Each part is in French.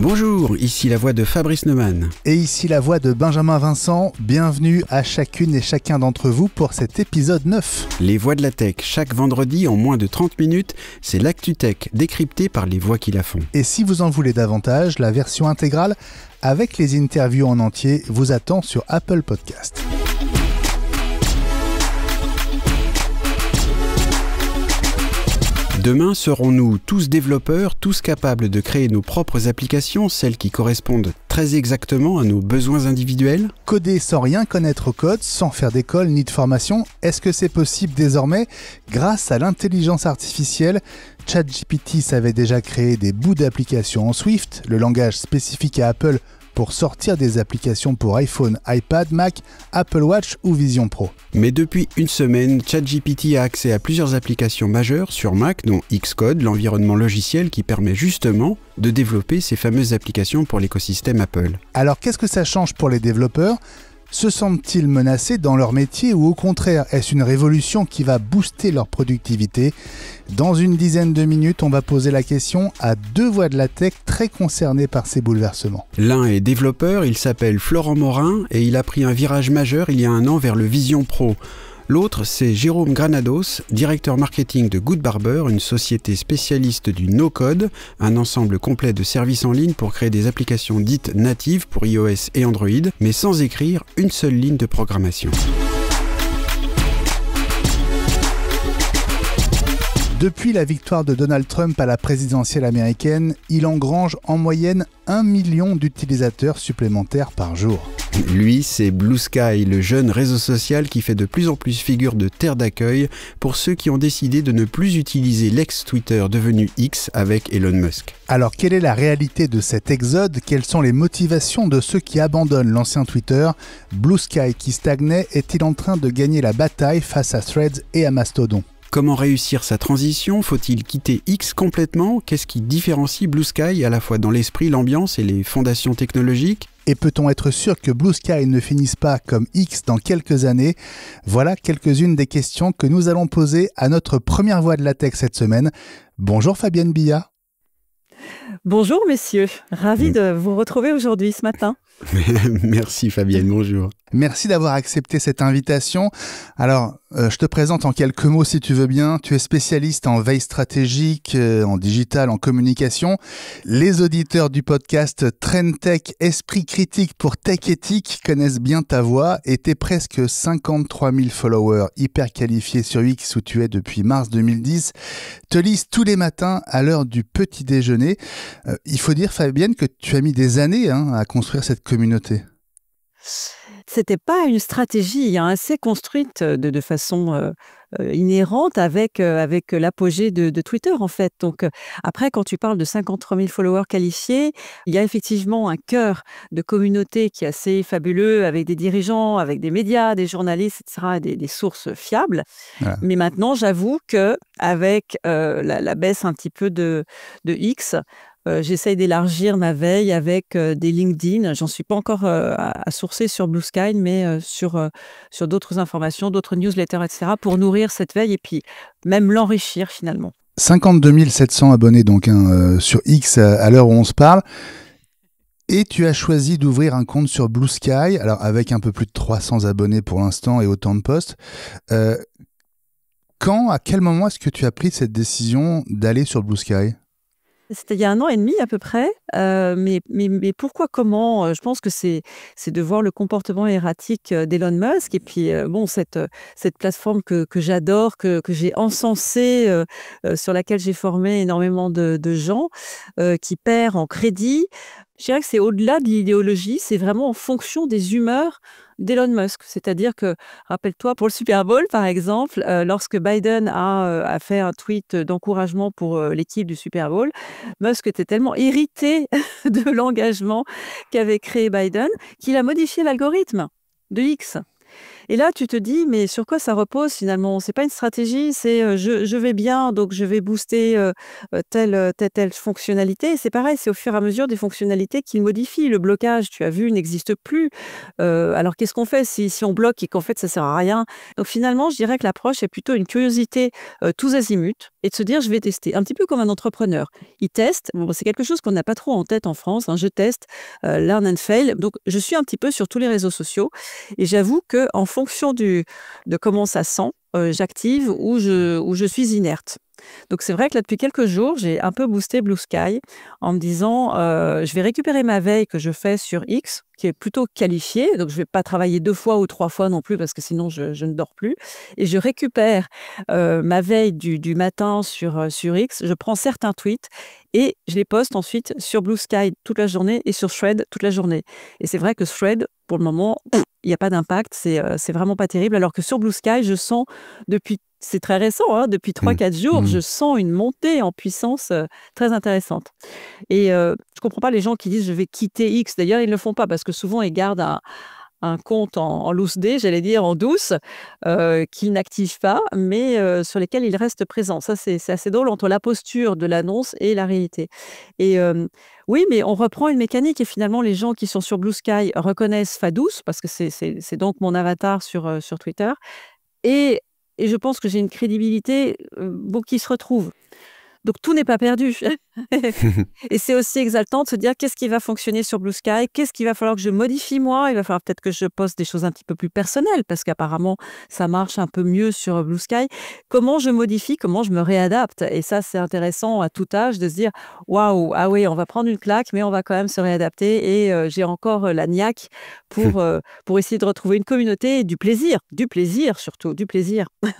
Bonjour, ici la voix de Fabrice Neumann. Et ici la voix de Benjamin Vincent. Bienvenue à chacune et chacun d'entre vous pour cet épisode 9. Les voix de la tech, chaque vendredi en moins de 30 minutes, c'est l'actu tech décryptée par les voix qui la font. Et si vous en voulez davantage, la version intégrale avec les interviews en entier vous attend sur Apple Podcast. Demain, serons-nous tous développeurs, tous capables de créer nos propres applications, celles qui correspondent très exactement à nos besoins individuels Coder sans rien connaître au code, sans faire d'école ni de formation, est-ce que c'est possible désormais grâce à l'intelligence artificielle ChatGPT savait déjà créer des bouts d'applications en Swift, le langage spécifique à Apple pour sortir des applications pour iPhone, iPad, Mac, Apple Watch ou Vision Pro. Mais depuis une semaine, ChatGPT a accès à plusieurs applications majeures sur Mac, dont Xcode, l'environnement logiciel qui permet justement de développer ces fameuses applications pour l'écosystème Apple. Alors qu'est-ce que ça change pour les développeurs se sentent-ils menacés dans leur métier ou au contraire, est-ce une révolution qui va booster leur productivité Dans une dizaine de minutes, on va poser la question à deux voix de la tech très concernées par ces bouleversements. L'un est développeur, il s'appelle Florent Morin et il a pris un virage majeur il y a un an vers le Vision Pro. L'autre, c'est Jérôme Granados, directeur marketing de Good Barber, une société spécialiste du no-code, un ensemble complet de services en ligne pour créer des applications dites natives pour iOS et Android, mais sans écrire une seule ligne de programmation. Depuis la victoire de Donald Trump à la présidentielle américaine, il engrange en moyenne un million d'utilisateurs supplémentaires par jour. Lui, c'est Blue Sky, le jeune réseau social qui fait de plus en plus figure de terre d'accueil pour ceux qui ont décidé de ne plus utiliser l'ex-Twitter devenu X avec Elon Musk. Alors, quelle est la réalité de cet exode Quelles sont les motivations de ceux qui abandonnent l'ancien Twitter Blue Sky, qui stagnait, est-il en train de gagner la bataille face à Threads et à Mastodon Comment réussir sa transition Faut-il quitter X complètement Qu'est-ce qui différencie Blue Sky à la fois dans l'esprit, l'ambiance et les fondations technologiques et peut-on être sûr que Blue Sky ne finisse pas comme X dans quelques années Voilà quelques-unes des questions que nous allons poser à notre première voix de la tech cette semaine. Bonjour Fabienne Billa. Bonjour messieurs, ravi mm. de vous retrouver aujourd'hui ce matin. Merci Fabienne, bonjour. Merci d'avoir accepté cette invitation. Alors, euh, je te présente en quelques mots si tu veux bien. Tu es spécialiste en veille stratégique, euh, en digital, en communication. Les auditeurs du podcast Trend Tech, Esprit critique pour tech éthique connaissent bien ta voix et tes presque 53 000 followers hyper qualifiés sur X où tu es depuis mars 2010 te lisent tous les matins à l'heure du petit déjeuner. Euh, il faut dire, Fabienne, que tu as mis des années hein, à construire cette communauté c'était pas une stratégie hein, assez construite euh, de, façon euh, euh, inhérente avec, avec l'apogée de, Twitter, en fait. Donc, après, quand tu parles de 53 000 followers qualifiés, il y a effectivement un cœur de communauté qui est assez fabuleux avec des dirigeants, avec des médias, des journalistes, etc., des, sources fiables. Mais maintenant, j'avoue que avec la, baisse un petit peu de X, euh, j'essaye d'élargir ma veille avec euh, des LinkedIn. J'en suis pas encore euh, à, sourcer sur Blue Sky, mais sur, sur d'autres informations, d'autres newsletters, etc., pour nourrir cette veille et puis même l'enrichir finalement. 52 700 abonnés donc hein, sur X à l'heure où on se parle. Et tu as choisi d'ouvrir un compte sur Blue Sky, alors avec un peu plus de 300 abonnés pour l'instant et autant de posts. quand, à quel moment est-ce que tu as pris cette décision d'aller sur Blue Sky c'était il y a un an et demi à peu près. Euh, mais, mais, mais, pourquoi, comment euh, Je pense que c'est de voir le comportement erratique euh, d'Elon Musk et puis bon cette, cette plateforme que, j'adore, que, j'ai que, encensée, sur laquelle j'ai formé énormément de, de gens, qui perd en crédit. Je dirais que c'est au-delà de l'idéologie, c'est vraiment en fonction des humeurs d'Elon Musk. C'est-à-dire que, rappelle-toi, pour le Super Bowl, par exemple, euh, lorsque Biden euh, a, fait un tweet d'encouragement pour euh, l'équipe du Super Bowl, Musk était tellement irrité de l'engagement qu'avait créé Biden qu'il a modifié l'algorithme de X. Et là, tu te dis, mais sur quoi ça repose finalement C'est pas une stratégie, c'est je, vais bien, donc je vais booster telle, telle, telle, fonctionnalité. C'est pareil, c'est au fur et à mesure des fonctionnalités qu'il modifient. Le blocage, tu as vu, n'existe plus. alors qu'est-ce qu'on fait si, si, on bloque et qu'en fait ça sert à rien Donc finalement, je dirais que l'approche est plutôt une curiosité tous azimuts et de se dire, je vais tester. Un petit peu comme un entrepreneur. Il teste, bon, c'est quelque chose qu'on n'a pas trop en tête en France. Hein. Je teste, learn and fail. Donc je suis un petit peu sur tous les réseaux sociaux et j'avoue que en fonction du, de comment ça sent, euh, j'active ou je, je suis inerte. Donc c'est vrai que là, depuis quelques jours, j'ai un peu boosté Blue Sky en me disant, euh, je vais récupérer ma veille que je fais sur X, qui est plutôt qualifiée, donc je ne vais pas travailler deux fois ou trois fois non plus, parce que sinon je, ne dors plus. Et je récupère euh, ma veille du, matin sur, sur X, je prends certains tweets et je les poste ensuite sur Blue Sky toute la journée et sur Shred toute la journée. Et c'est vrai que Shred, pour le moment, il n'y a pas d'impact, c'est vraiment pas terrible. Alors que sur Blue Sky, je sens depuis c'est très récent, hein, depuis 3-4 mmh. jours, mmh. je sens une montée en puissance très intéressante. Et je comprends pas les gens qui disent je vais quitter X. D'ailleurs, ils ne le font pas parce que souvent, ils gardent un, un compte en, loose day, j'allais dire en douce, euh, qu'il n'active pas, mais euh, sur lesquels il reste présent. Ça, c'est assez drôle entre la posture de l'annonce et la réalité. Et oui, mais on reprend une mécanique et finalement, les gens qui sont sur Blue Sky reconnaissent Fadous, parce que c'est donc mon avatar sur, euh, sur Twitter. Et, et je pense que j'ai une crédibilité qui se retrouve. Donc tout n'est pas perdu. et c'est aussi exaltant de se dire qu'est-ce qui va fonctionner sur Blue Sky, qu'est-ce qu'il va falloir que je modifie moi, il va falloir peut-être que je poste des choses un petit peu plus personnelles parce qu'apparemment ça marche un peu mieux sur Blue Sky. Comment je modifie, comment je me réadapte Et ça c'est intéressant à tout âge de se dire waouh, ah oui, on va prendre une claque mais on va quand même se réadapter et euh, j'ai encore euh, la niaque pour, euh, pour essayer de retrouver une communauté et du plaisir, du plaisir surtout, du plaisir.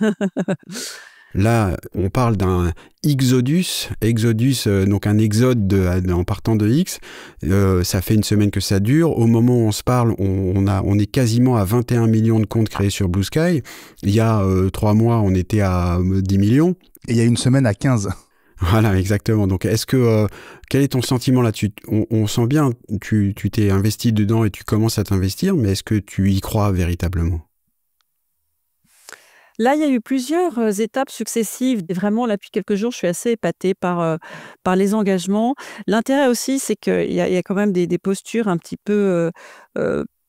Là, on parle d'un exodus, exodus, euh, donc un exode euh, en partant de X. Euh, ça fait une semaine que ça dure. Au moment où on se parle, on, est quasiment à 21 millions de comptes créés sur Blue Sky. Il y a trois mois, on était à 10 millions. Et il y a une semaine à 15. Voilà, exactement. Donc, est-ce que quel est ton sentiment là-dessus on, sent bien, tu t'es investi dedans et tu commences à t'investir, mais est-ce que tu y crois véritablement Là, il y a eu plusieurs étapes successives. vraiment, là, depuis quelques jours, je suis assez épatée par, les engagements. L'intérêt aussi, c'est qu'il y, a quand même des, postures un petit peu...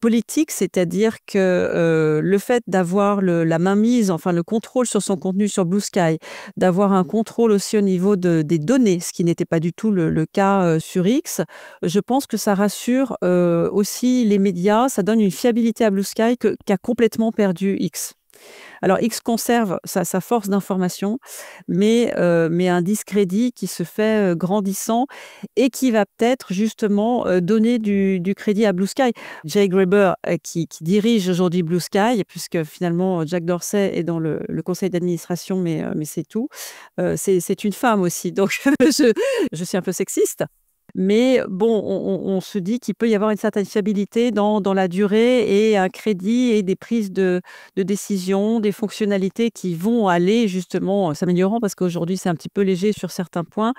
politiques, c'est-à-dire que le fait d'avoir la mainmise, enfin le contrôle sur son contenu sur Blue Sky, d'avoir un contrôle aussi au niveau des données, ce qui n'était pas du tout le, cas sur X, je pense que ça rassure aussi les médias, ça donne une fiabilité à Blue Sky qu'a complètement perdu X. Alors X conserve sa, force d'information, euh, mais, un discrédit qui se fait euh, grandissant et qui va peut-être justement euh, donner du, crédit à Blue Sky. Jay Graber, qui, dirige aujourd'hui Blue Sky, puisque finalement Jack Dorsey est dans le, conseil d'administration, mais, c'est tout, c'est une femme aussi, donc je suis un peu sexiste. Mais bon, on, se dit qu'il peut y avoir une certaine fiabilité dans, la durée et un crédit et des prises de, de décision, des fonctionnalités qui vont aller justement euh, s'améliorant parce qu'aujourd'hui c'est un petit peu léger sur certains points.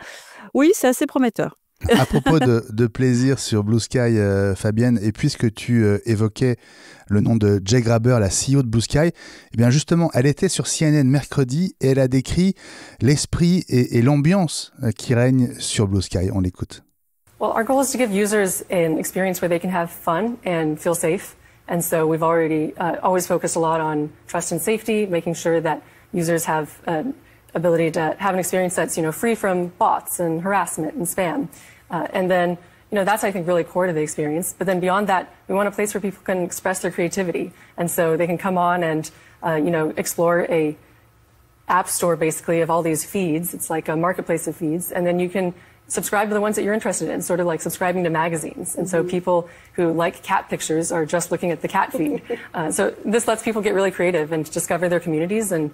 Oui, c'est assez prometteur. à propos de, plaisir sur Blue Sky, euh, Fabienne, et puisque tu euh, évoquais le nom de Jay Graber, la CEO de Blue Sky, eh bien justement, elle était sur CNN mercredi et elle a décrit l'esprit et, et l'ambiance qui règne sur Blue Sky. On l'écoute. Well, our goal is to give users an experience where they can have fun and feel safe. And so we've already uh, always focused a lot on trust and safety, making sure that users have an ability to have an experience that's you know free from bots and harassment and spam. Uh, and then you know that's I think really core to the experience. But then beyond that, we want a place where people can express their creativity, and so they can come on and uh, you know explore a app store basically of all these feeds. It's like a marketplace of feeds, and then you can subscribe to the ones that you're interested in, sort of like subscribing to magazines. And mm-hmm. so people who like cat pictures are just looking at the cat feed. uh, so this lets people get really creative and discover their communities and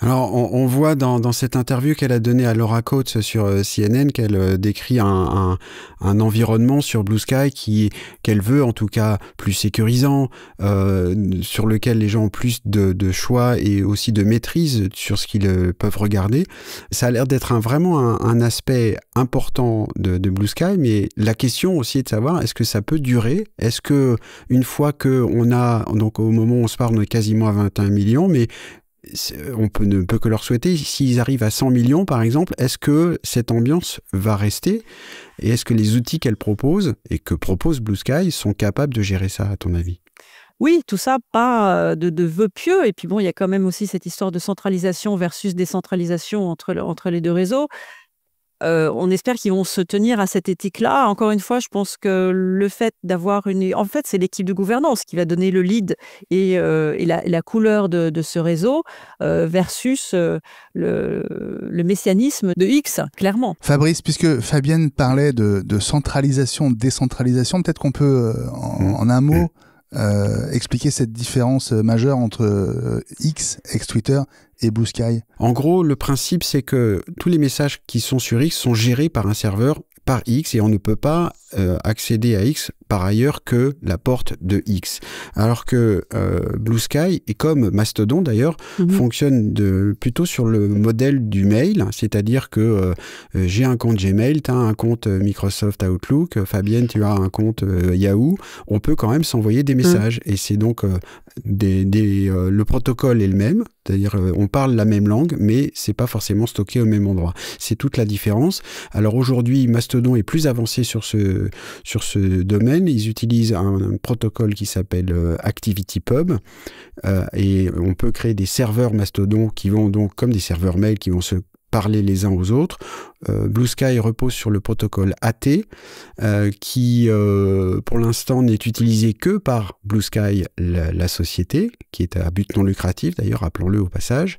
Alors, on, voit dans, cette interview qu'elle a donnée à Laura Coates sur euh, CNN qu'elle euh, décrit un, environnement sur Blue Sky qui qu'elle veut en tout cas plus sécurisant, euh, sur lequel les gens ont plus de, choix et aussi de maîtrise sur ce qu'ils peuvent regarder. Ça a l'air d'être un, vraiment un, aspect important de, Blue Sky, mais la question aussi est de savoir est-ce que ça peut durer Est-ce que une fois que on a donc au moment où on se parle, on est quasiment à 20 un million, mais on ne peut que leur souhaiter, s'ils arrivent à 100 millions par exemple, est-ce que cette ambiance va rester Et est-ce que les outils qu'elle propose et que propose Blue Sky sont capables de gérer ça à ton avis oui, tout ça, pas euh, de, de vœux pieux. Et puis bon, il y a quand même aussi cette histoire de centralisation versus décentralisation entre, entre les deux réseaux. Euh, on espère qu'ils vont se tenir à cette éthique-là. Encore une fois, je pense que le fait d'avoir une... En fait, c'est l'équipe de gouvernance qui va donner le lead et, euh, la, couleur de, ce réseau euh, versus le, messianisme de X, clairement. Fabrice, puisque Fabienne parlait de, centralisation, décentralisation, peut-être qu'on peut, mmh. en un mot, mmh. Euh, expliquer cette différence euh, majeure entre euh, X, X, ex-Twitter et Blue Sky En gros, le principe, c'est que tous les messages qui sont sur X sont gérés par un serveur par x et on ne peut pas euh, accéder à x par ailleurs que la porte de x. Alors que euh, Blue Sky, et comme Mastodon d'ailleurs, mhm. fonctionne de, plutôt sur le modèle du mail, c'est-à-dire que euh, j'ai un compte Gmail, tu as un compte Microsoft Outlook, Fabienne, tu as un compte Yahoo, on peut quand même s'envoyer des mhm. messages. Et c'est donc le protocole est le même, c'est-à-dire, euh, on parle la même langue, mais c'est pas forcément stocké au même endroit. C'est toute la différence. Alors aujourd'hui, Mastodon est plus avancé sur ce, sur ce domaine. Ils utilisent un, protocole qui s'appelle euh, ActivityPub. Euh, et on peut créer des serveurs Mastodon qui vont donc, comme des serveurs mail, qui vont se parler les uns aux autres. BlueSky euh, Blue Sky repose sur le protocole AT, euh, qui euh, pour l'instant n'est utilisé que par Blue Sky, la, société, qui est à but non lucratif d'ailleurs, rappelons-le au passage,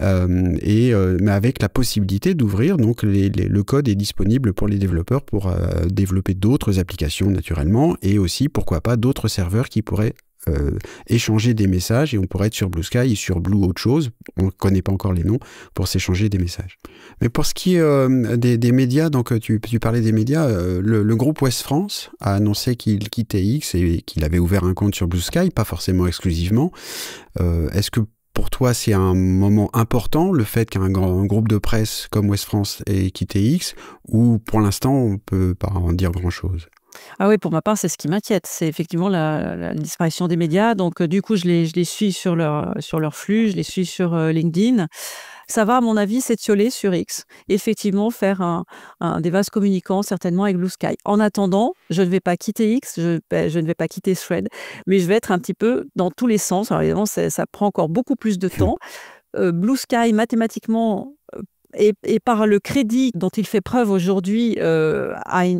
et, mais avec la possibilité d'ouvrir, donc le code est disponible pour les développeurs pour développer d'autres applications naturellement, et aussi pourquoi pas d'autres serveurs qui pourraient euh, échanger des messages et on pourrait être sur Blue Sky et sur Blue autre chose, on ne connaît pas encore les noms, pour s'échanger des messages. Mais pour ce qui est euh, des, médias, donc euh, tu, parlais des médias, le, le, groupe West France a annoncé qu'il quittait X et qu'il avait ouvert un compte sur Blue Sky, pas forcément exclusivement. Est-ce que pour toi, c'est un moment important, le fait qu'un groupe de presse comme West France ait quitté X, ou pour l'instant, on ne peut pas en dire grand-chose ah oui, pour ma part, c'est ce qui m'inquiète. C'est effectivement la, disparition des médias. Donc, euh, du coup, je les, suis sur leur, sur leur flux, je les suis sur euh, LinkedIn. Ça va, à mon avis, s'étioler sur X. Effectivement, faire un, des vases communicants, certainement avec Blue Sky. En attendant, je ne vais pas quitter X, ben, je, ne vais pas quitter Thread, mais je vais être un petit peu dans tous les sens. Alors, évidemment, ça prend encore beaucoup plus de temps. Euh, Blue Sky, mathématiquement, et, par le crédit dont il fait preuve aujourd'hui à euh,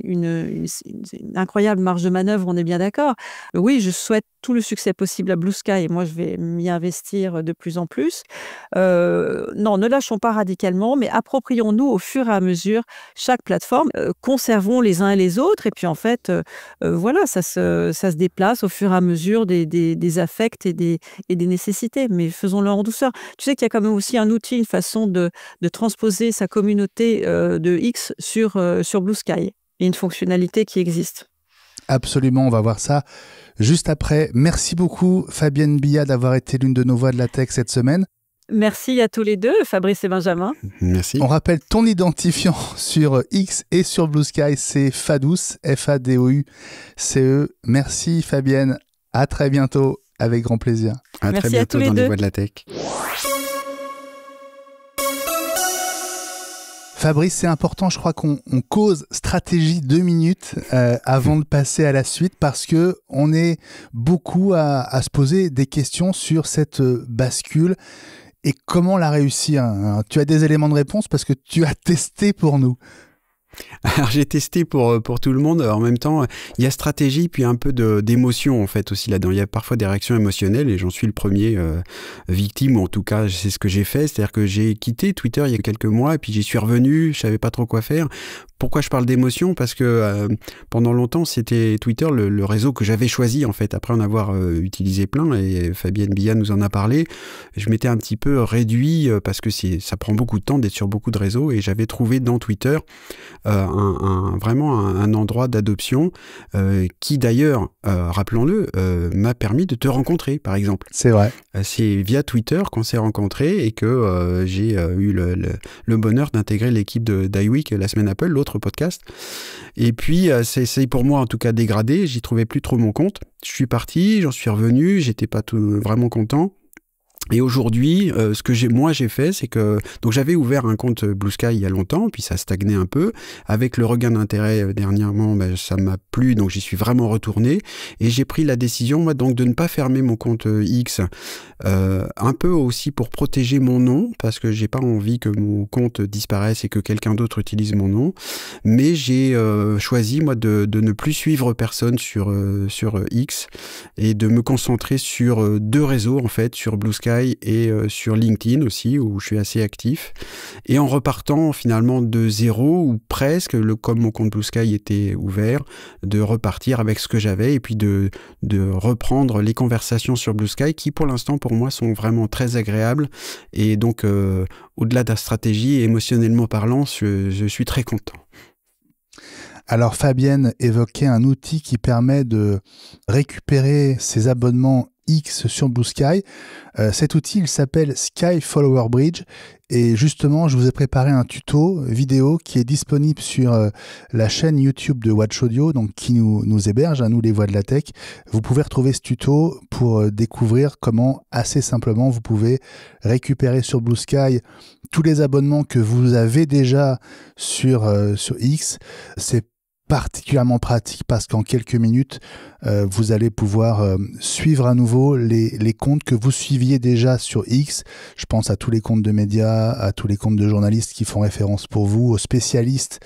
une, incroyable marge de manœuvre, on est bien d'accord. Oui, je souhaite tout le succès possible à Blue Sky et moi je vais m'y investir de plus en plus. Euh, non, ne lâchons pas radicalement, mais approprions-nous au fur et à mesure chaque plateforme, euh, conservons les uns et les autres et puis en fait, voilà, ça se, ça se déplace au fur et à mesure des, des, affects et des, et des nécessités, mais faisons-le en douceur. Tu sais qu'il y a quand même aussi un outil, une façon de, de poser sa communauté euh, de X sur, euh, sur Blue Sky. une fonctionnalité qui existe. Absolument, on va voir ça juste après. Merci beaucoup Fabienne Billa d'avoir été l'une de nos voix de la tech cette semaine. Merci à tous les deux, Fabrice et Benjamin. Merci. On rappelle ton identifiant sur euh, X et sur Blue Sky, c'est Fadous. F-A-D-O-U-C-E. Merci Fabienne, à très bientôt, avec grand plaisir. À très bientôt dans les voix de la tech. Fabrice, c'est important, je crois qu'on cause stratégie deux minutes euh, avant de passer à la suite parce que on est beaucoup à, se poser des questions sur cette euh, bascule et comment la réussir. Hein. tu as des éléments de réponse parce que tu as testé pour nous alors j'ai testé pour, euh, pour tout le monde. en même temps, il y a stratégie, puis un peu d'émotion en fait aussi là-dedans. Il y a parfois des réactions émotionnelles et j'en suis le premier euh, victime, en tout cas c'est ce que j'ai fait. C'est-à-dire que j'ai quitté Twitter il y a quelques mois et puis j'y suis revenu, je savais pas trop quoi faire. Pourquoi je parle d'émotion Parce que euh, pendant longtemps, c'était Twitter, le, réseau que j'avais choisi, en fait, après en avoir euh, utilisé plein, et Fabienne Billa nous en a parlé. Je m'étais un petit peu réduit, euh, parce que ça prend beaucoup de temps d'être sur beaucoup de réseaux, et j'avais trouvé dans Twitter un, vraiment un, endroit d'adoption, qui d'ailleurs, rappelons-le, m'a permis de te rencontrer, par exemple. C'est vrai. C'est via Twitter qu'on s'est rencontrés, et que j'ai eu le, bonheur d'intégrer l'équipe d'iWeek la semaine Apple, l'autre podcast. Et puis, euh, c'est pour moi en tout cas dégradé. J'y trouvais plus trop mon compte. Je suis parti, j'en suis revenu, j'étais pas tout, vraiment content. Et aujourd'hui, euh, ce que j'ai, moi j'ai fait, c'est que donc j'avais ouvert un compte Blue Sky il y a longtemps, puis ça stagnait un peu. Avec le regain d'intérêt euh, dernièrement, ben, ça m'a plu, donc j'y suis vraiment retourné et j'ai pris la décision donc de ne pas fermer mon compte euh, X, un peu aussi pour protéger mon nom parce que j'ai pas envie que mon compte disparaisse et que quelqu'un d'autre utilise mon nom. Mais j'ai choisi moi de, ne plus suivre personne sur sur X et de me concentrer sur deux réseaux en fait, sur Blue Sky et euh, sur LinkedIn aussi, où je suis assez actif. Et en repartant finalement de zéro, ou presque, le, comme mon compte Blue Sky était ouvert, de repartir avec ce que j'avais et puis de, de reprendre les conversations sur Blue Sky qui pour l'instant pour moi sont vraiment très agréables. Et donc euh, au-delà de la stratégie, émotionnellement parlant, je, je suis très content. Alors Fabienne évoquait un outil qui permet de récupérer ses abonnements X sur Blue Sky. Euh, cet outil, il s'appelle Sky Follower Bridge. Et justement, je vous ai préparé un tuto vidéo qui est disponible sur euh, la chaîne YouTube de Watch Audio, donc qui nous, nous héberge, à hein, nous les voix de la tech. Vous pouvez retrouver ce tuto pour euh, découvrir comment, assez simplement, vous pouvez récupérer sur Blue Sky tous les abonnements que vous avez déjà sur, sur X. C'est particulièrement pratique parce qu'en quelques minutes, euh, vous allez pouvoir euh, suivre à nouveau les, comptes que vous suiviez déjà sur X. Je pense à tous les comptes de médias, à tous les comptes de journalistes qui font référence pour vous, aux spécialistes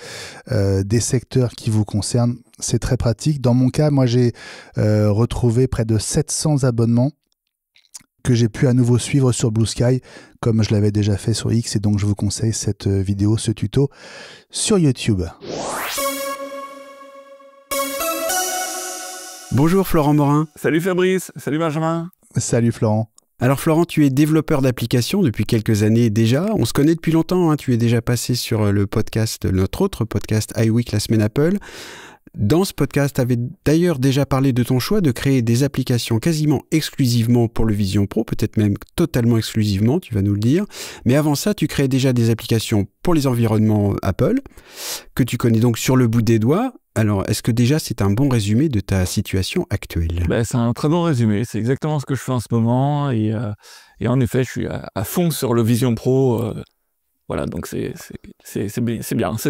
euh, des secteurs qui vous concernent. C'est très pratique. Dans mon cas, moi, j'ai retrouvé près de 700 abonnements que j'ai pu à nouveau suivre sur Blue Sky, comme je l'avais déjà fait sur X, et donc je vous conseille cette vidéo, ce tuto sur YouTube. Bonjour Florent Morin. Salut Fabrice, salut Benjamin. Salut Florent. Alors Florent, tu es développeur d'applications depuis quelques années déjà. On se connaît depuis longtemps. Hein. Tu es déjà passé sur euh, le podcast, notre autre podcast iWeek la semaine Apple. Dans ce podcast, tu avais d'ailleurs déjà parlé de ton choix de créer des applications quasiment exclusivement pour le Vision Pro, peut-être même totalement exclusivement, tu vas nous le dire. Mais avant ça, tu créais déjà des applications pour les environnements Apple, que tu connais donc sur le bout des doigts. Alors, est-ce que déjà c'est un bon résumé de ta situation actuelle ben, C'est un très bon résumé, c'est exactement ce que je fais en ce moment et, euh, et en effet je suis à, fond sur le Vision Pro. Euh, voilà, donc c'est bien,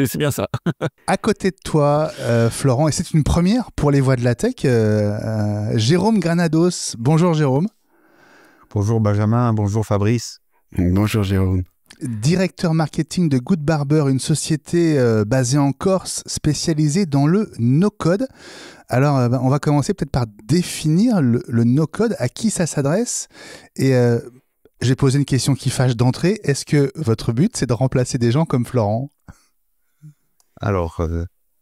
c'est bien ça. à côté de toi, euh, Florent, et c'est une première pour les voix de la tech, Jérôme Granados. Bonjour Jérôme. Bonjour Benjamin, bonjour Fabrice. Bonjour Jérôme directeur marketing de Good Barber, une société euh, basée en Corse spécialisée dans le no-code. Alors, euh, on va commencer peut-être par définir le, no-code, à qui ça s'adresse. Et euh, j'ai posé une question qui fâche d'entrée. Est-ce que votre but, c'est de remplacer des gens comme Florent Alors,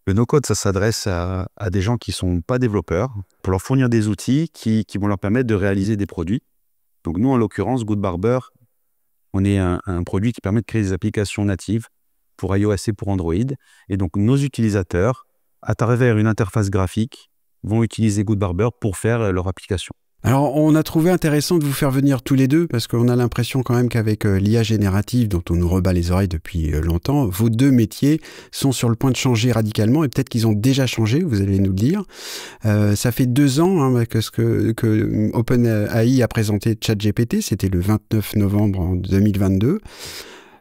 le no-code, ça s'adresse à, des gens qui ne sont pas développeurs, pour leur fournir des outils qui, qui vont leur permettre de réaliser des produits. Donc nous, en l'occurrence, Good Barber, on est un, produit qui permet de créer des applications natives pour iOS et pour Android. Et donc, nos utilisateurs, à travers une interface graphique, vont utiliser Good pour faire leur application. Alors, on a trouvé intéressant de vous faire venir tous les deux parce qu'on a l'impression quand même qu'avec euh, l'IA générative dont on nous rebat les oreilles depuis euh, longtemps, vos deux métiers sont sur le point de changer radicalement et peut-être qu'ils ont déjà changé, vous allez nous le dire. Euh, ça fait deux ans hein, que, ce que, OpenAI a présenté ChatGPT, c'était le 29 novembre 2022.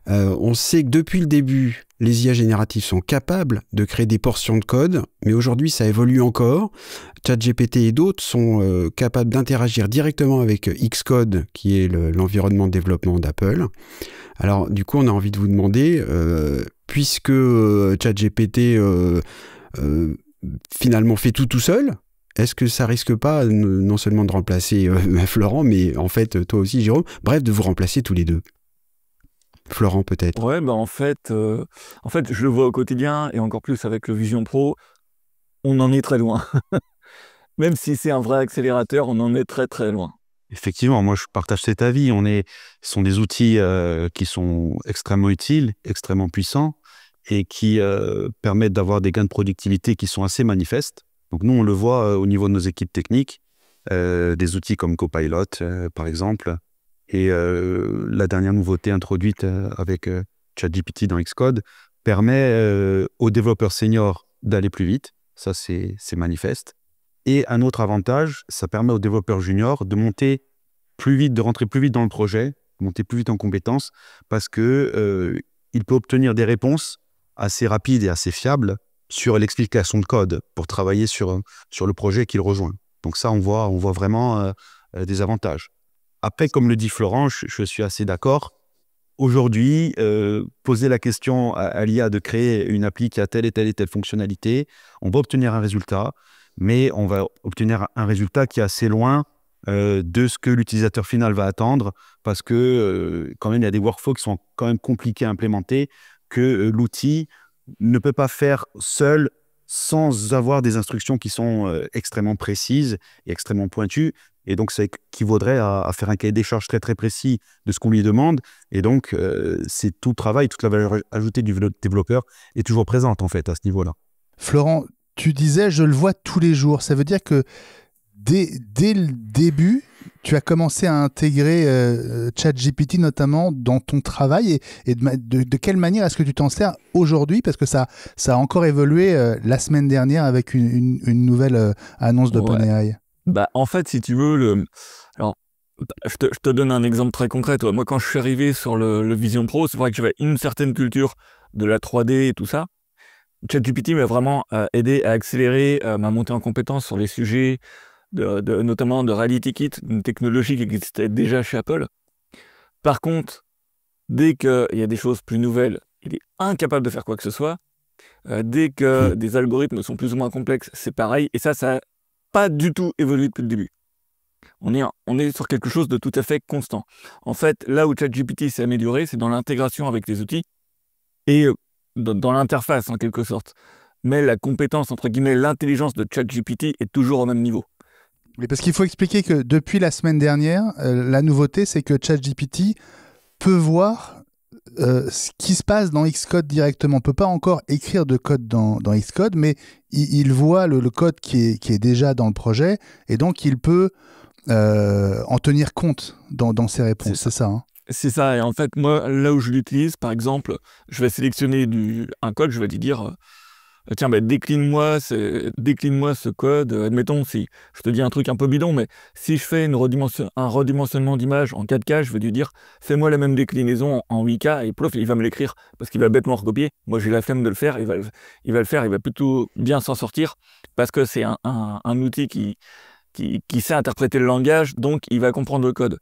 on sait que depuis le début, les IA génératives sont capables de créer des portions de code, mais aujourd'hui ça évolue encore. ChatGPT et d'autres sont euh, capables d'interagir directement avec euh, Xcode, qui est l'environnement de développement d'Apple. Alors du coup on a envie de vous demander, euh, puisque ChatGPT finalement fait tout tout seul, est-ce que ça risque pas non seulement de remplacer Florent, mais en fait toi aussi Jérôme, bref de vous remplacer tous les deux Florent peut-être Ouais, bah, en fait, euh, en fait, je le vois au quotidien et encore plus avec le Vision Pro, on en est très loin. Même si c'est un vrai accélérateur, on en est très très loin. Effectivement, moi je partage cet avis. On est, ce sont des outils euh, qui sont extrêmement utiles, extrêmement puissants et qui euh, permettent d'avoir des gains de productivité qui sont assez manifestes. Donc nous, on le voit au niveau de nos équipes techniques, des outils comme Copilot, par exemple, et euh, la dernière nouveauté introduite euh, avec euh, ChatGPT dans Xcode permet aux développeurs seniors d'aller plus vite. Ça, c'est manifeste. Et un autre avantage, ça permet aux développeurs juniors de monter plus vite, de rentrer plus vite dans le projet, de monter plus vite en compétences, parce que euh, peut obtenir des réponses assez rapides et assez fiables sur l'explication de code pour travailler sur, le projet qu'il rejoint. Donc ça, on voit, on voit vraiment des avantages. Après, comme le dit Florence, je, suis assez d'accord. Aujourd'hui, euh, poser la question à, l'IA de créer une appli qui a telle et telle et telle fonctionnalité, on va obtenir un résultat, mais on va obtenir un résultat qui est assez loin euh, de ce que l'utilisateur final va attendre, parce que euh, quand même, il y a des workflows qui sont quand même compliqués à implémenter, que l'outil ne peut pas faire seul sans avoir des instructions qui sont extrêmement précises et extrêmement pointues, et donc, ça équivaudrait à, à, faire un cahier des charges très, très précis de ce qu'on lui demande. Et donc, euh, c'est tout le travail, toute la valeur ajoutée du développeur est toujours présente, en fait, à ce niveau-là. Florent, tu disais, je le vois tous les jours. Ça veut dire que dès, le début, tu as commencé à intégrer euh, euh, ChatGPT notamment dans ton travail et, de, quelle manière est-ce que tu t'en sers aujourd'hui Parce que ça, ça a encore évolué la semaine dernière avec une, nouvelle annonce de Ouais. Bah, en fait, si tu veux, le... alors, je te, donne un exemple très concret. Moi, quand je suis arrivé sur le, Vision Pro, c'est vrai que j'avais une certaine culture de la 3D et tout ça. ChatGPT m'a vraiment euh, aidé à accélérer euh, ma montée en compétence sur les sujets, de, notamment de Reality Kit, une technologie qui existait déjà chez Apple. Par contre, dès qu'il y a des choses plus nouvelles, il est incapable de faire quoi que ce soit. Euh, dès que hmm. des algorithmes sont plus ou moins complexes, c'est pareil. Et ça, ça pas du tout évolué depuis le début. On est, on est sur quelque chose de tout à fait constant. En fait, là où ChatGPT s'est amélioré, c'est dans l'intégration avec les outils et euh, dans, l'interface en quelque sorte. Mais la compétence, entre guillemets, l'intelligence de ChatGPT est toujours au même niveau. Mais parce qu'il faut expliquer que depuis la semaine dernière, euh, la nouveauté, c'est que ChatGPT peut voir euh, ce qui se passe dans Xcode directement. On peut pas encore écrire de code dans, Xcode, mais il, voit le, code qui est, déjà dans le projet et donc il peut euh, en tenir compte dans, ses réponses. C'est ça. Hein. c'est ça. Et en fait, moi, là où je l'utilise, par exemple, je vais sélectionner du, un code, je vais lui dire euh, euh, tiens, bah, décline-moi ce code. Euh, admettons, si je te dis un truc un peu bidon, mais si je fais une un redimensionnement d'image en 4K, je vais lui dire, fais-moi la même déclinaison en 8K, et prof, il va me l'écrire parce qu'il va bêtement recopier. Moi, j'ai la flemme de le faire, il va, il va le faire, il va plutôt bien s'en sortir parce que c'est un, outil qui, sait interpréter le langage, donc il va comprendre le code.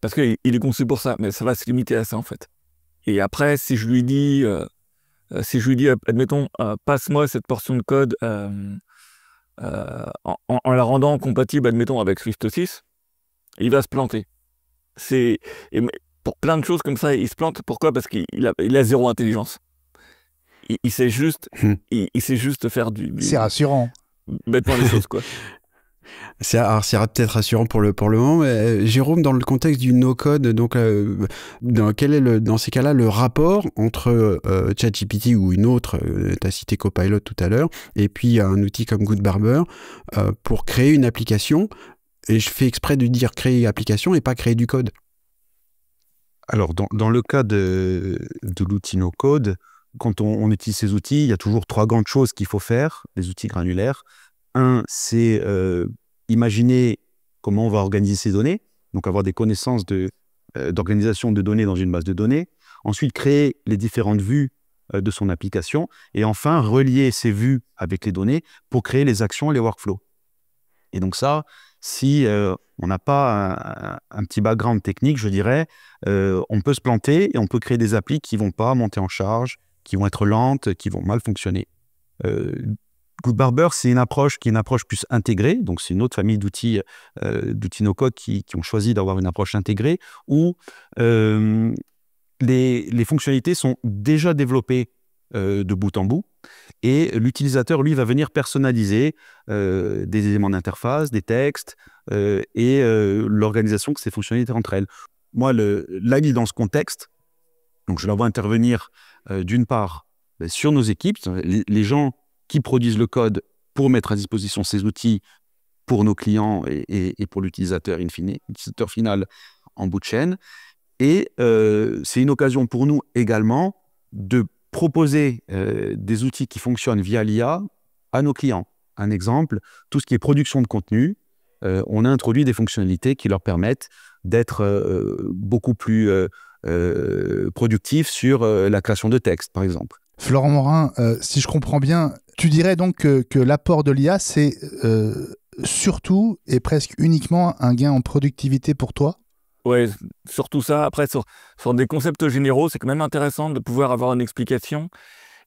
Parce qu'il est conçu pour ça, mais ça va se limiter à ça en fait. Et après, si je lui dis, euh, euh, si je lui dis, euh, admettons, euh, passe-moi cette portion de code en, la rendant compatible, admettons, avec Swift 6, il va se planter. C'est pour plein de choses comme ça, il se plante. Pourquoi Parce qu'il a, il zéro intelligence. Il, sait juste, hmm. il, juste faire du. c'est rassurant. Bêtement les choses, quoi. C'est peut-être rassurant pour le, pour moment. Euh, Jérôme, dans le contexte du no-code, euh, dans, quel est dans ces cas-là le rapport entre euh, ChatGPT ou une autre, tu as cité Copilot tout à l'heure, et puis un outil comme GoodBarber pour créer une application Et je fais exprès de dire créer application et pas créer du code. Alors, dans, le cas de, l'outil no-code, quand on utilise ces outils, il y a toujours trois grandes choses qu'il faut faire, les outils granulaires. Un, c'est euh, imaginer comment on va organiser ces données, donc avoir des connaissances euh, d'organisation de, données dans une base de données. Ensuite, créer les différentes vues euh, de son application. Et enfin, relier ces vues avec les données pour créer les actions et les workflows. Et donc ça, si on n'a pas un, petit background technique, je dirais, on peut se planter et on peut créer des applis qui ne vont pas monter en charge, qui vont être lentes, qui vont mal fonctionner. GoodBarber, c'est une approche qui est une approche plus intégrée. Donc, c'est une autre famille d'outils euh, d'outils no-code qui, ont choisi d'avoir une approche intégrée où euh, les, fonctionnalités sont déjà développées euh, de bout en bout et l'utilisateur, lui, va venir personnaliser des éléments d'interface, des textes et l'organisation de ces fonctionnalités entre elles. Moi, guide dans ce contexte, donc je la vois intervenir d'une part ben, sur nos équipes, les, les gens qui produisent le code pour mettre à disposition ces outils pour nos clients et, pour l'utilisateur final en bout de chaîne. Et euh, c'est une occasion pour nous également de proposer euh, des outils qui fonctionnent via l'IA à nos clients. Un exemple, tout ce qui est production de contenu, euh, on a introduit des fonctionnalités qui leur permettent d'être beaucoup plus productifs sur la création de texte, par exemple. Florent Morin, euh, si je comprends bien, tu dirais donc que, l'apport de l'IA, c'est euh, surtout et presque uniquement un gain en productivité pour toi Ouais, surtout ça. Après, sur, des concepts généraux, c'est quand même intéressant de pouvoir avoir une explication.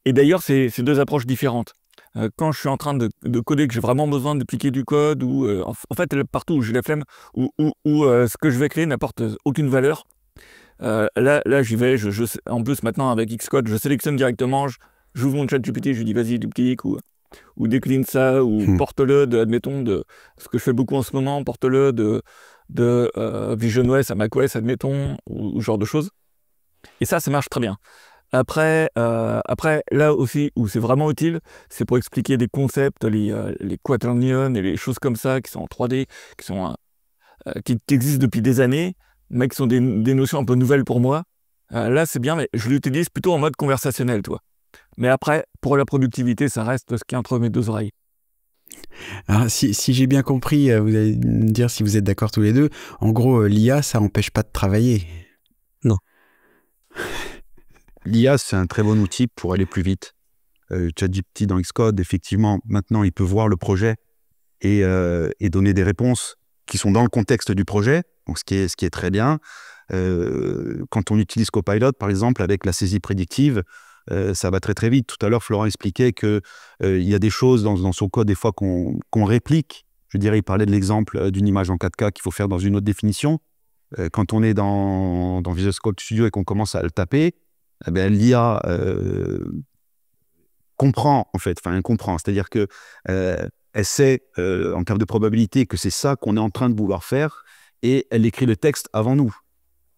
Et d'ailleurs, c'est deux approches différentes. Euh, quand je suis en train de, coder, que j'ai vraiment besoin d'appliquer du code, ou en, fait, partout où j'ai la flemme, ou ce que je vais créer n'apporte aucune valeur, euh, là, là j'y vais. en plus, maintenant, avec Xcode, je sélectionne directement. J'ouvre mon chat GPT, je lui dis vas-y, duplique ou, ou décline ça, ou hmm. porte-le, admettons, de ce que je fais beaucoup en ce moment, porte-le de, de euh, VisionOS à macOS, admettons, ou, genre de choses. Et ça, ça marche très bien. Après, euh, après là aussi, où c'est vraiment utile, c'est pour expliquer des concepts, les, les quaternions et les choses comme ça qui sont en 3D, qui, sont, qui existent depuis des années mais qui sont des, notions un peu nouvelles pour moi. Euh, là, c'est bien, mais je l'utilise plutôt en mode conversationnel, toi. Mais après, pour la productivité, ça reste ce qui est entre mes deux oreilles. si, j'ai bien compris, euh, vous allez me dire si vous êtes d'accord tous les deux. En gros, euh, l'IA, ça n'empêche pas de travailler. Non. L'IA, c'est un très bon outil pour aller plus vite. Euh, ChatGPT dans Xcode, effectivement, maintenant, il peut voir le projet et donner des réponses qui sont dans le contexte du projet, donc ce, qui est, ce qui est très bien. Euh, quand on utilise Copilot, par exemple, avec la saisie prédictive, euh, ça va très très vite. Tout à l'heure, Florent expliquait qu'il euh, il y a des choses dans, dans son code, des fois, qu'on réplique. Je dirais, il parlait de l'exemple d'une image en 4K qu'il faut faire dans une autre définition. quand on est dans, dans Visual Studio et qu'on commence à le taper, eh ben, l'IA comprend, en fait. Enfin, elle comprend. C'est-à-dire que elle sait euh, en termes de probabilité que c'est ça qu'on est en train de vouloir faire et elle écrit le texte avant nous.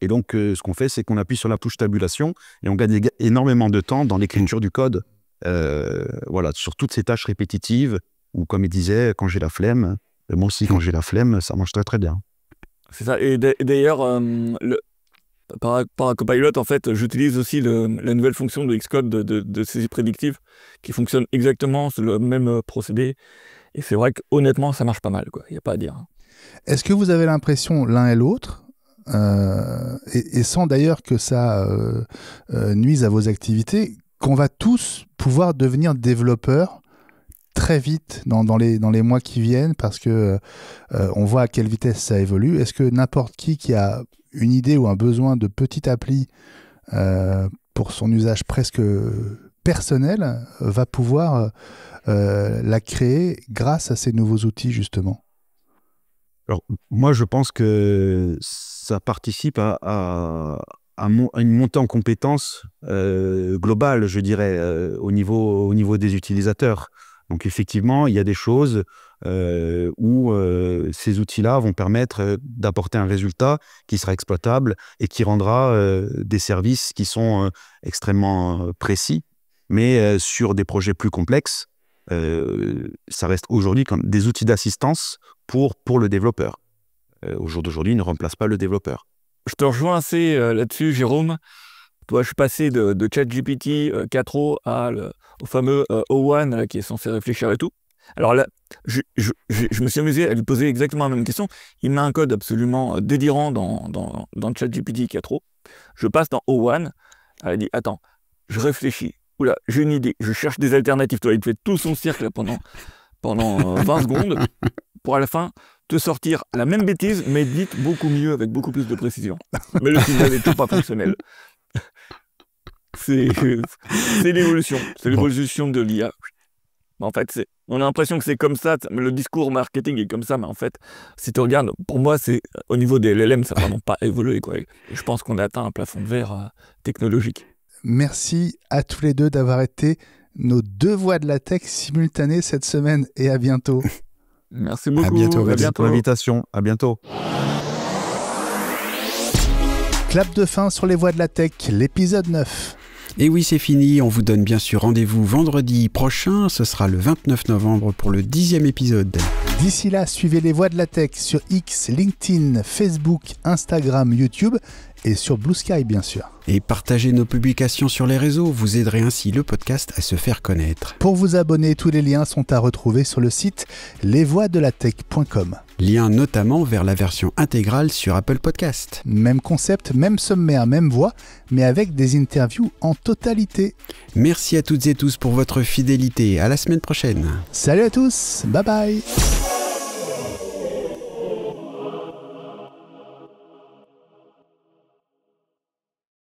Et donc, euh, ce qu'on fait, c'est qu'on appuie sur la touche tabulation et on gagne énormément de temps dans l'écriture du code. Euh, voilà, sur toutes ces tâches répétitives ou comme il disait, quand j'ai la flemme, moi aussi, quand j'ai la flemme, ça marche très très bien. C'est ça. Et d'ailleurs, le, par, par Copilot, en fait, j'utilise aussi la nouvelle fonction de Xcode de, de saisie prédictive qui fonctionne exactement sur le même procédé et c'est vrai qu'honnêtement, ça marche pas mal, quoi. Il n'y a pas à dire. Hein. Est-ce que vous avez l'impression, l'un et l'autre, euh, et, sans d'ailleurs que ça euh, euh, nuise à vos activités, qu'on va tous pouvoir devenir développeurs très vite dans, les, dans les mois qui viennent parce que on voit à quelle vitesse ça évolue. Est-ce que n'importe qui qui a une idée ou un besoin de petite appli pour son usage presque personnel euh, va pouvoir euh, euh, la créer grâce à ces nouveaux outils, justement Alors, moi, je pense que ça participe à, une montée en compétence globale, je dirais, au, niveau, au niveau des utilisateurs. Donc, effectivement, il y a des choses où ces outils-là vont permettre d'apporter un résultat qui sera exploitable et qui rendra des services qui sont extrêmement précis mais euh, sur des projets plus complexes, euh, ça reste aujourd'hui comme des outils d'assistance pour, pour le développeur. Euh, au jour d'aujourd'hui, ne remplace pas le développeur. Je te rejoins assez là-dessus, Jérôme. Toi, je suis passé de, ChatGPT 4o au fameux O1 qui est censé réfléchir et tout. Alors là, je, me suis amusé à lui poser exactement la même question. Il met un code absolument délirant dans, dans, dans ChatGPT 4o. Je passe dans O1. Elle dit Attends, je réfléchis j'ai une idée, je cherche des alternatives. Toi, il fait tout son cercle pendant, pendant 20 euh, secondes pour à la fin te sortir la même bêtise, mais dite beaucoup mieux, avec beaucoup plus de précision. Mais le système n'est pas fonctionnel. C'est l'évolution. C'est l'évolution de l'IA. En fait, on a l'impression que c'est comme ça, le discours marketing est comme ça, mais en fait, si tu regardes, pour moi, c'est au niveau des LLM, ça n'a vraiment pas évolué. Quoi. Je pense qu'on a atteint un plafond de verre euh, technologique. Merci à tous les deux d'avoir été nos deux voix de la tech simultanées cette semaine et à bientôt. Merci beaucoup. À bientôt, pour l'invitation. À bientôt. Clap de fin sur les voix de la tech, l'épisode 9. Et oui, c'est fini. On vous donne bien sûr rendez-vous vendredi prochain. Ce sera le 29 novembre pour le dixième épisode. D'ici là, suivez les voix de la tech sur X, LinkedIn, Facebook, Instagram, YouTube et sur Blue Sky bien sûr. Et partagez nos publications sur les réseaux, vous aiderez ainsi le podcast à se faire connaître. Pour vous abonner, tous les liens sont à retrouver sur le site lesvoixdelatech.com. Lien notamment vers la version intégrale sur Apple Podcast. Même concept, même sommaire, même voix, mais avec des interviews en totalité. Merci à toutes et tous pour votre fidélité. À la semaine prochaine. Salut à tous, bye bye.